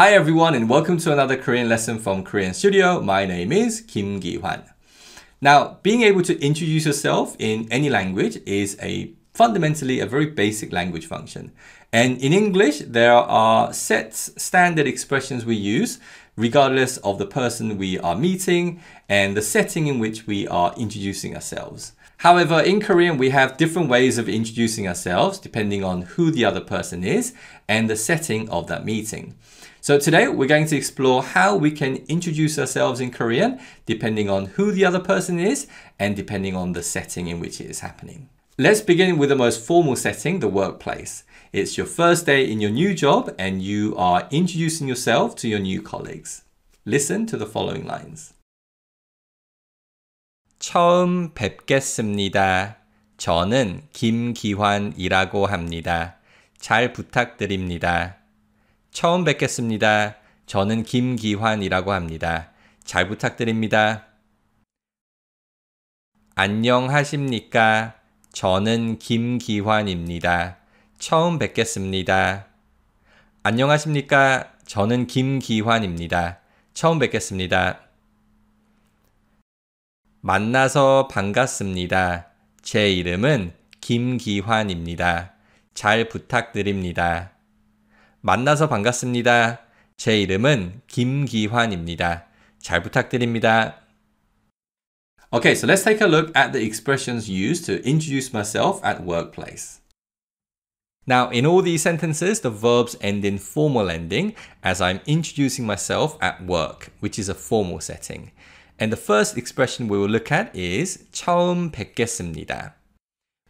Hi everyone and welcome to another Korean lesson from Korean Studio. My name is Kim Gi-hwan. Now, being able to introduce yourself in any language is a fundamentally a very basic language function. And in English, there are sets, standard expressions we use regardless of the person we are meeting and the setting in which we are introducing ourselves. However, in Korean, we have different ways of introducing ourselves depending on who the other person is and the setting of that meeting. So today we're going to explore how we can introduce ourselves in Korean depending on who the other person is and depending on the setting in which it is happening. Let's begin with the most formal setting, the workplace. It's your first day in your new job and you are introducing yourself to your new colleagues. Listen to the following lines. 처음 뵙겠습니다. 저는 김기환이라고 합니다. 잘 부탁드립니다. 처음 뵙겠습니다. 저는 김기환이라고 합니다. 잘 부탁드립니다. 안녕하십니까? 저는 김기환입니다. 처음 뵙겠습니다. 안녕하십니까? 저는 김기환입니다. 처음 뵙겠습니다. 만나서 반갑습니다. 제 이름은 김기환입니다. 잘 부탁드립니다. 만나서 반갑습니다. 제 이름은 김기환입니다. 잘 부탁드립니다. Okay, so let's take a look at the expressions used to introduce myself at workplace. Now, in all these sentences, the verbs end in formal ending as I'm introducing myself at work, which is a formal setting. And the first expression we will look at is 처음 뵙겠습니다.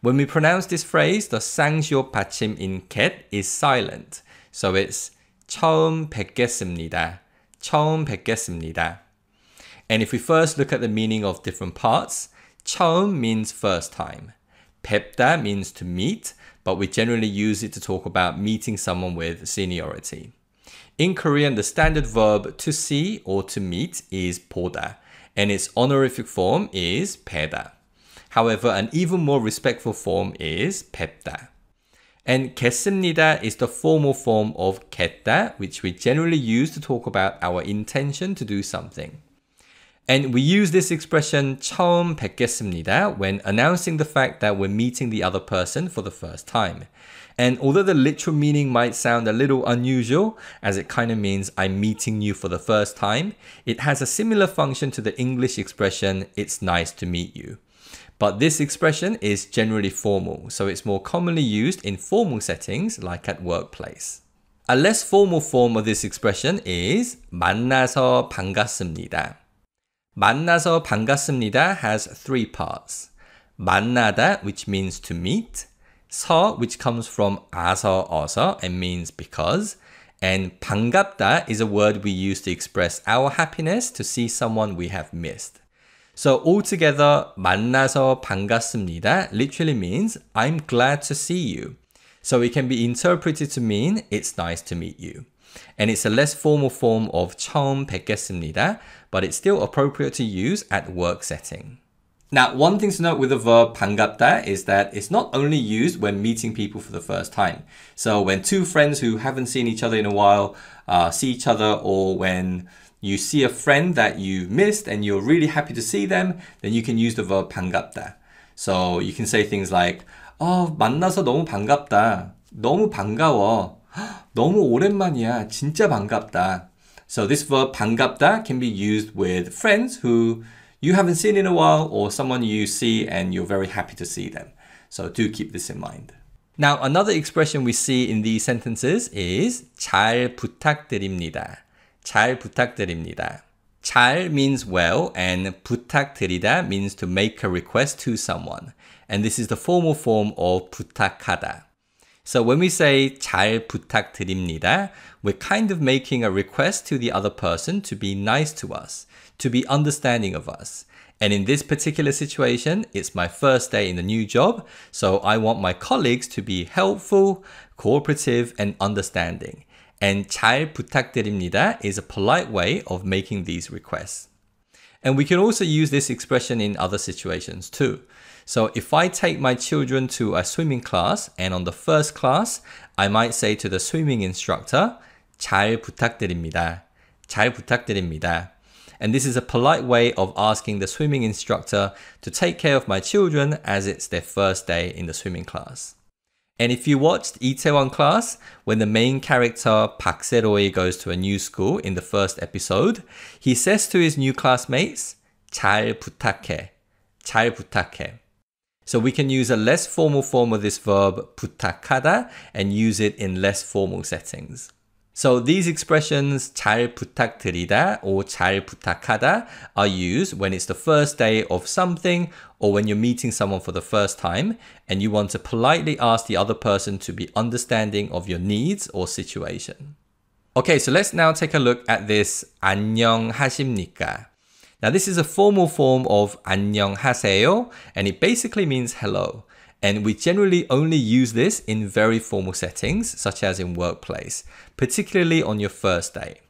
When we pronounce this phrase, the sangyo 받침 in ket is silent. So it's 처음 뵙겠습니다. 처음 뵙겠습니다. And if we first look at the meaning of different parts, 처음 means first time. 뵙다 means to meet, but we generally use it to talk about meeting someone with seniority. In Korean, the standard verb to see or to meet is 보다 and its honorific form is peda. However, an even more respectful form is 뵙다. And 겠습니다 is the formal form of 겠다, which we generally use to talk about our intention to do something. And we use this expression 처음 뵙겠습니다 when announcing the fact that we're meeting the other person for the first time. And although the literal meaning might sound a little unusual, as it kind of means I'm meeting you for the first time, it has a similar function to the English expression, it's nice to meet you. But this expression is generally formal, so it's more commonly used in formal settings like at workplace. A less formal form of this expression is 만나서 반갑습니다. 만나서 반갑습니다 has three parts. 만나다, which means to meet, 서, which comes from 아서, 어서, and means because. And 반갑다 is a word we use to express our happiness to see someone we have missed. So altogether, 만나서 반갑습니다 literally means I'm glad to see you. So it can be interpreted to mean it's nice to meet you. And it's a less formal form of 처음 뵙겠습니다, but it's still appropriate to use at work setting. Now, one thing to note with the verb 반갑다 is that it's not only used when meeting people for the first time. So when two friends who haven't seen each other in a while uh, see each other or when you see a friend that you have missed and you're really happy to see them, then you can use the verb 반갑다. So you can say things like, oh, 만나서 너무 반갑다. 너무 반가워. 너무 오랜만이야. 진짜 반갑다. So this verb 반갑다 can be used with friends who you haven't seen in a while or someone you see and you're very happy to see them. So do keep this in mind. Now another expression we see in these sentences is 잘 부탁드립니다. 잘 부탁드립니다. 잘 means well and 부탁드리다 means to make a request to someone. And this is the formal form of 부탁하다. So when we say 잘 부탁드립니다, we're kind of making a request to the other person to be nice to us, to be understanding of us. And in this particular situation, it's my first day in the new job, so I want my colleagues to be helpful, cooperative, and understanding. And 잘 부탁드립니다 is a polite way of making these requests. And we can also use this expression in other situations too. So if I take my children to a swimming class and on the first class, I might say to the swimming instructor, 잘 부탁드립니다. 잘 부탁드립니다. And this is a polite way of asking the swimming instructor to take care of my children as it's their first day in the swimming class. And if you watched Itaewon class, when the main character Park Seroi goes to a new school in the first episode, he says to his new classmates, 잘 부탁해, 잘 부탁해. So we can use a less formal form of this verb putakada, and use it in less formal settings. So these expressions 잘 부탁드리다 or 잘 부탁하다 are used when it's the first day of something or when you're meeting someone for the first time and you want to politely ask the other person to be understanding of your needs or situation. Okay, so let's now take a look at this 안녕하십니까 now this is a formal form of 안녕하세요 and it basically means hello. And we generally only use this in very formal settings, such as in workplace, particularly on your first day.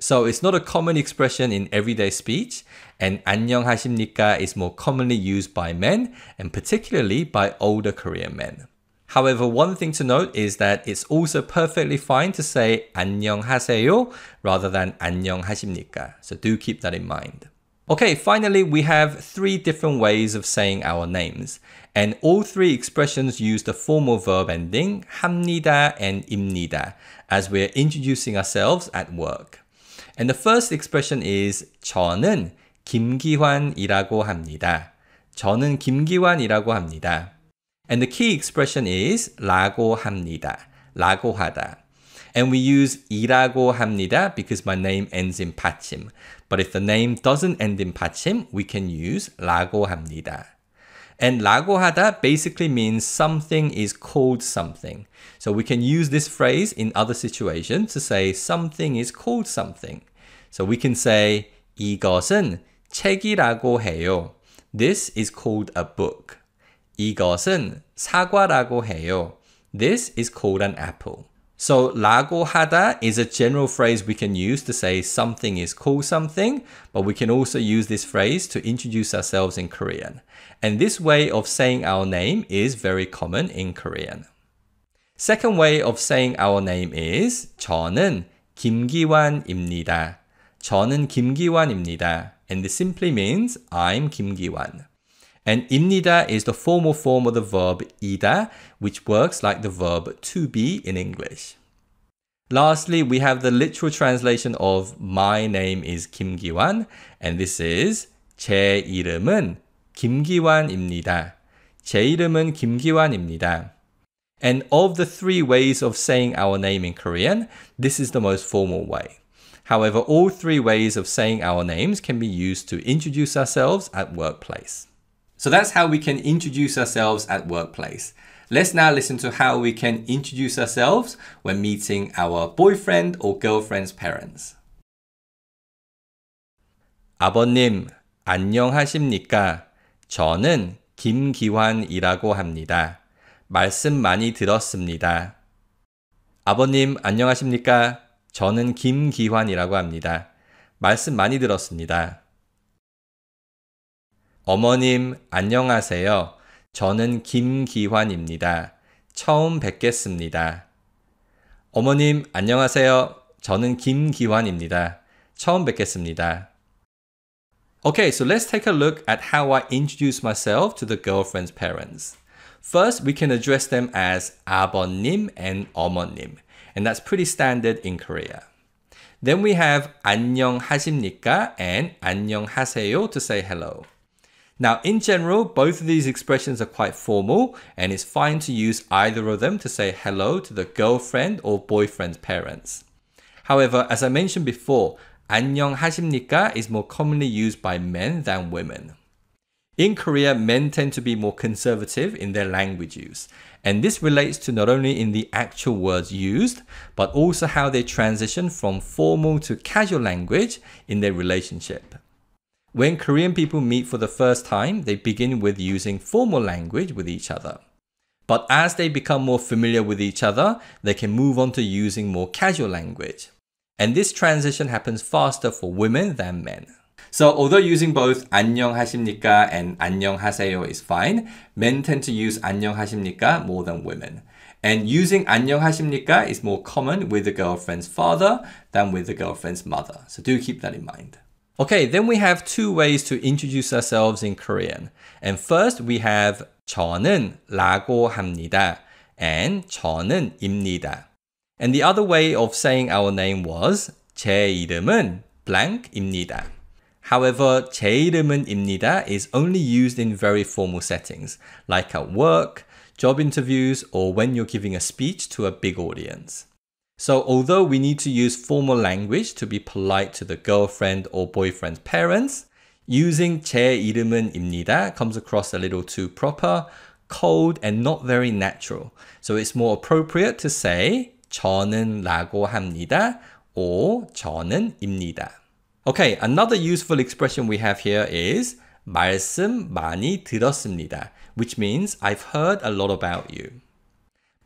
So it's not a common expression in everyday speech, and 안녕하십니까 is more commonly used by men, and particularly by older Korean men. However, one thing to note is that it's also perfectly fine to say 안녕하세요 rather than 안녕하십니까. So do keep that in mind. Okay, finally, we have three different ways of saying our names. And all three expressions use the formal verb ending hamnida and imnida as we're introducing ourselves at work. And the first expression is 저는 김기환이라고 합니다. 저는 김기환이라고 합니다. And the key expression is 라고 합니다. 라고 하다. And we use 이라고 합니다 because my name ends in 받침. But if the name doesn't end in 받침, we can use 라고 합니다. And 라고 하다 basically means something is called something. So we can use this phrase in other situations to say something is called something. So we can say 이것은 책이라고 해요. This is called a book. 이것은 사과라고 해요. This is called an apple. So hada is a general phrase we can use to say something is called something, but we can also use this phrase to introduce ourselves in Korean. And this way of saying our name is very common in Korean. Second way of saying our name is 저는 김기환입니다. 저는 김기환입니다. And this simply means I'm Kim Gi-wan. And imnida is the formal form of the verb ida, which works like the verb to be in English. Lastly, we have the literal translation of my name is Kim Giwan, and this is 제 이름은 김기환입니다. 제 이름은 김기환입니다. And of the three ways of saying our name in Korean, this is the most formal way. However, all three ways of saying our names can be used to introduce ourselves at workplace. So that's how we can introduce ourselves at workplace. Let's now listen to how we can introduce ourselves when meeting our boyfriend or girlfriend's parents. 아버님, 안녕하십니까? 저는 김기환이라고 합니다. 말씀 많이 들었습니다. 아버님, 안녕하십니까? 저는 김기환이라고 합니다. 말씀 많이 들었습니다. 어머님, 안녕하세요. 저는 김기환입니다. 처음 뵙겠습니다. 어머님, 안녕하세요. 저는 김기환입니다. 처음 뵙겠습니다. Okay, so let's take a look at how I introduce myself to the girlfriend's parents. First, we can address them as 아버님 and 어머님, and that's pretty standard in Korea. Then we have 안녕하십니까 and 안녕하세요 to say hello. Now, in general, both of these expressions are quite formal, and it's fine to use either of them to say hello to the girlfriend or boyfriend's parents. However, as I mentioned before, 안녕하십니까 is more commonly used by men than women. In Korea, men tend to be more conservative in their language use, and this relates to not only in the actual words used, but also how they transition from formal to casual language in their relationship. When Korean people meet for the first time, they begin with using formal language with each other. But as they become more familiar with each other, they can move on to using more casual language. And this transition happens faster for women than men. So although using both 안녕하십니까 and 안녕하세요 is fine, men tend to use 안녕하십니까 more than women. And using 안녕하십니까 is more common with the girlfriend's father than with the girlfriend's mother. So do keep that in mind. Okay, then we have two ways to introduce ourselves in Korean. And first we have 저는 라고 합니다 and 저는입니다. And the other way of saying our name was 제 이름은 blank입니다. However, 제 이름은입니다 is only used in very formal settings, like at work, job interviews, or when you're giving a speech to a big audience. So although we need to use formal language to be polite to the girlfriend or boyfriend's parents, using 제 이름은 입니다 comes across a little too proper, cold and not very natural. So it's more appropriate to say 저는 라고 합니다 or 저는 입니다. Okay, another useful expression we have here is 말씀 많이 들었습니다, which means I've heard a lot about you.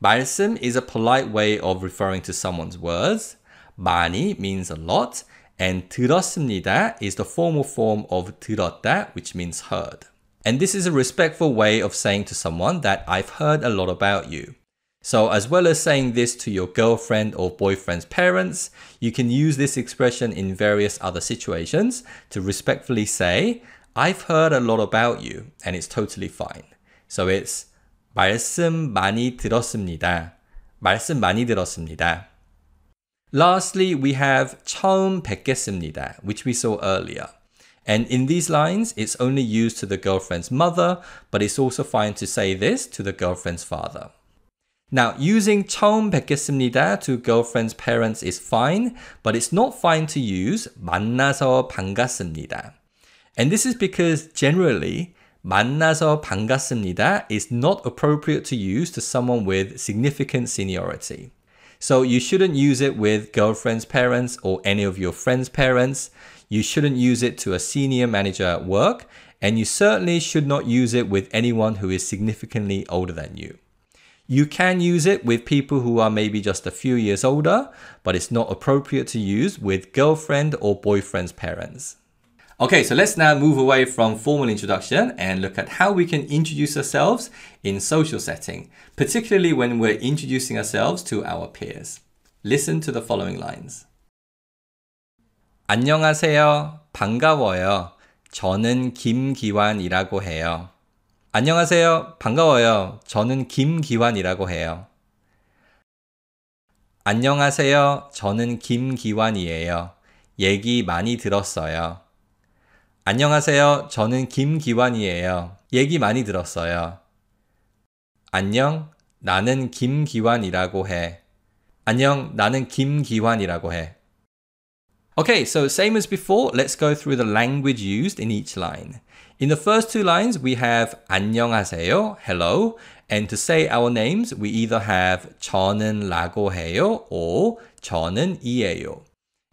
Barisim is a polite way of referring to someone's words. 많이 means a lot, and 들었습니다 is the formal form of 들었다, which means heard. And this is a respectful way of saying to someone that I've heard a lot about you. So as well as saying this to your girlfriend or boyfriend's parents, you can use this expression in various other situations to respectfully say, I've heard a lot about you, and it's totally fine. So it's 말씀 많이 들었습니다. 말씀 많이 들었습니다. Lastly, we have 처음 뵙겠습니다, which we saw earlier. And in these lines, it's only used to the girlfriend's mother, but it's also fine to say this to the girlfriend's father. Now, using 처음 뵙겠습니다 to girlfriend's parents is fine, but it's not fine to use 만나서 반갑습니다. And this is because generally, 만나서 반갑습니다 is not appropriate to use to someone with significant seniority. So you shouldn't use it with girlfriend's parents or any of your friend's parents. You shouldn't use it to a senior manager at work. And you certainly should not use it with anyone who is significantly older than you. You can use it with people who are maybe just a few years older, but it's not appropriate to use with girlfriend or boyfriend's parents. Okay, so let's now move away from formal introduction and look at how we can introduce ourselves in social setting, particularly when we're introducing ourselves to our peers. Listen to the following lines. 안녕하세요. 반가워요. 저는 김기환이라고 해요. 안녕하세요. 반가워요. 저는 김기환이라고 해요. 안녕하세요. 저는 김기환이에요. 얘기 많이 들었어요. 안녕하세요. 저는 김기환이에요. 얘기 많이 들었어요. 안녕, 나는 김기환이라고 해. 안녕, 나는 김기환이라고 해. Okay, so same as before, let's go through the language used in each line. In the first two lines, we have 안녕하세요, hello, and to say our names, we either have 저는 라고 해요 or 저는 이에요.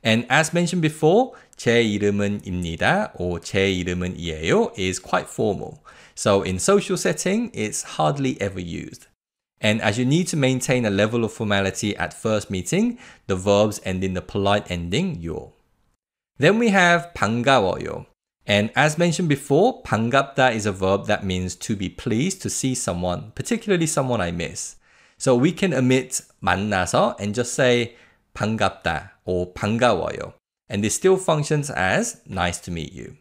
And as mentioned before, 제 이름은입니다 or 제 이름은이에요 is quite formal. So in social setting, it's hardly ever used. And as you need to maintain a level of formality at first meeting, the verbs end in the polite ending your. Then we have 반가워요. And as mentioned before, 반갑다 is a verb that means to be pleased to see someone, particularly someone I miss. So we can omit 만나서 and just say 반갑다 or 반가워요. And this still functions as nice to meet you.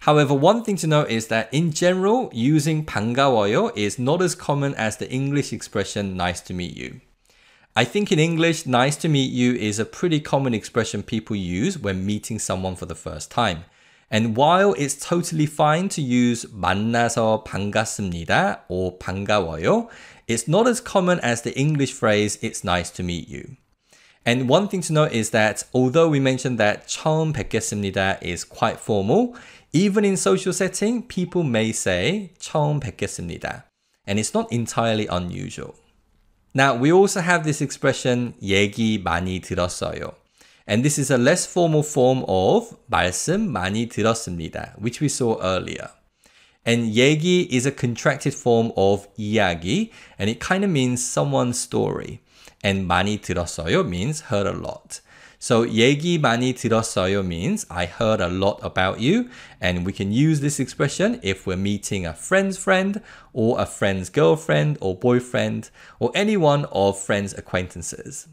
However, one thing to note is that in general, using 반가워요 is not as common as the English expression nice to meet you. I think in English, nice to meet you is a pretty common expression people use when meeting someone for the first time. And while it's totally fine to use 만나서 반갑습니다 or 반가워요, it's not as common as the English phrase it's nice to meet you. And one thing to note is that although we mentioned that 처음 뵙겠습니다 is quite formal, even in social setting, people may say 처음 뵙겠습니다. And it's not entirely unusual. Now, we also have this expression 얘기 많이 들었어요. And this is a less formal form of 말씀 많이 들었습니다, which we saw earlier. And 얘기 is a contracted form of 이야기, and it kind of means someone's story and 많이 들었어요 means heard a lot. So 얘기 많이 들었어요 means I heard a lot about you and we can use this expression if we're meeting a friend's friend or a friend's girlfriend or boyfriend or anyone of friends' acquaintances.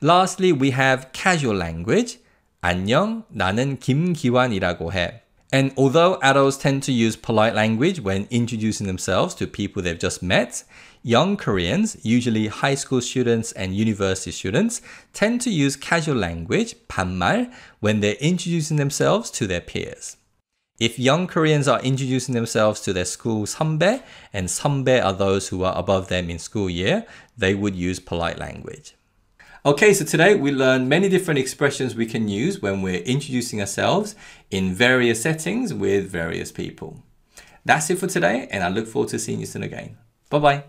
Lastly, we have casual language. 안녕, 나는 김기환이라고 해. And although adults tend to use polite language when introducing themselves to people they've just met, young Koreans, usually high school students and university students, tend to use casual language, 반말, when they're introducing themselves to their peers. If young Koreans are introducing themselves to their school 선배, and 선배 are those who are above them in school year, they would use polite language. Okay, so today we learned many different expressions we can use when we're introducing ourselves in various settings with various people. That's it for today, and I look forward to seeing you soon again. Bye bye.